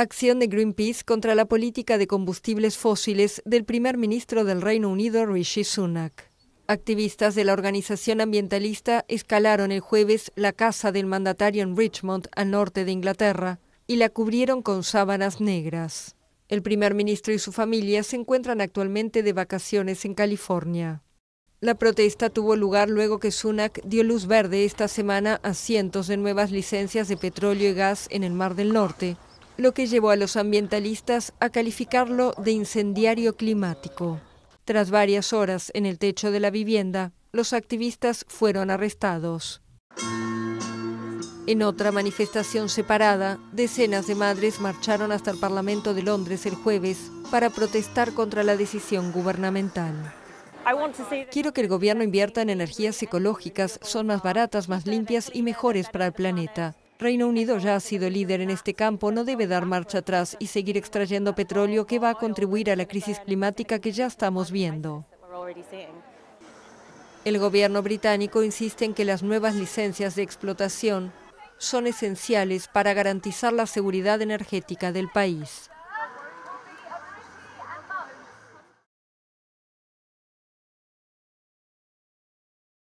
Acción de Greenpeace contra la política de combustibles fósiles del primer ministro del Reino Unido, Rishi Sunak. Activistas de la organización ambientalista escalaron el jueves la casa del mandatario en Richmond, al norte de Inglaterra, y la cubrieron con sábanas negras. El primer ministro y su familia se encuentran actualmente de vacaciones en California. La protesta tuvo lugar luego que Sunak dio luz verde esta semana a cientos de nuevas licencias de petróleo y gas en el Mar del Norte, lo que llevó a los ambientalistas a calificarlo de incendiario climático. Tras varias horas en el techo de la vivienda, los activistas fueron arrestados. En otra manifestación separada, decenas de madres marcharon hasta el Parlamento de Londres el jueves para protestar contra la decisión gubernamental. Quiero que el gobierno invierta en energías ecológicas, son más baratas, más limpias y mejores para el planeta. Reino Unido ya ha sido líder en este campo, no debe dar marcha atrás y seguir extrayendo petróleo que va a contribuir a la crisis climática que ya estamos viendo. El gobierno británico insiste en que las nuevas licencias de explotación son esenciales para garantizar la seguridad energética del país.